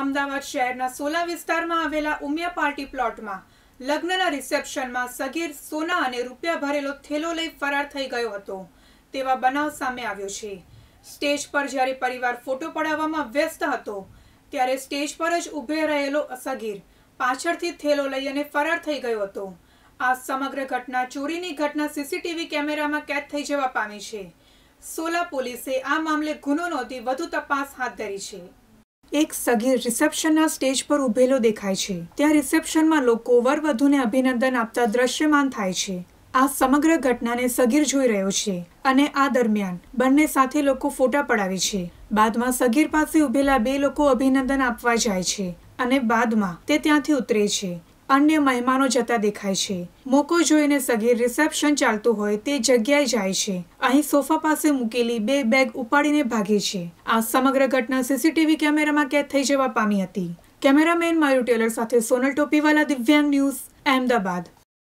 અમદાવાદ શહેરના સોલા વિસ્તારમાં આવેલા ઉમિયા પાર્ટી પ્લોટમાં લગ્નના રિસેપ્શનમાં સગીર સોના અને રૂપિયા ભરેલો થેલો લઈ ફરાર થઈ ગયો હતો તેવા બનાવ સામે આવ્યો છે સ્ટેજ પર જ્યારે પરિવાર ફોટો પડાવવામાં વ્યસ્ત હતો ત્યારે સ્ટેજ પર જ ઊભે રહેલો સગીર પાછળથી થેલો લઈ અને ફરાર થઈ ગયો હતો આ સમગ્ર ઘટના ચોરીની ઘટના સીસીટીવી કેમેરામાં કેદ થઈ જવા પામી છે સોલા પોલીસે આ મામલે ગુનો નોંધી વધુ તપાસ હાથ ધરી છે એક સગીર રિસેપ્શનના સ્ટેજ પર ઉભેલો દેખાય છે ત્યાં રિસેપ્શનમાં લોકો વરવધુને અભિનંદન આપતા દ્રશ્યમાન થાય છે આ સમગ્ર ઘટનાને સગીર જોઈ રહ્યો છે અને આ દરમિયાન બંને સાથે લોકો ફોટા પડાવે છે બાદમાં સગીર પાસે ઉભેલા બે લોકો અભિનંદન આપવા જાય છે અને બાદમાં તે ત્યાંથી ઉતરે છે અન્ય મહેમાનો જતા દેખાય છે મોકો જોઈને સગીર રિસેપ્શન ચાલતું હોય તે જગ્યાએ જાય છે અહીં સોફા પાસે મૂકેલી બે બેગ ઉપાડીને ભાગે છે આ સમગ્ર ઘટના સીસીટીવી કેમેરામાં કેદ થઈ જવા પામી હતી કેમેરામેન મયુર ટેલર સાથે સોનલ ટોપીવાલા દિવ્યાંગ ન્યૂઝ અહેમદાબાદ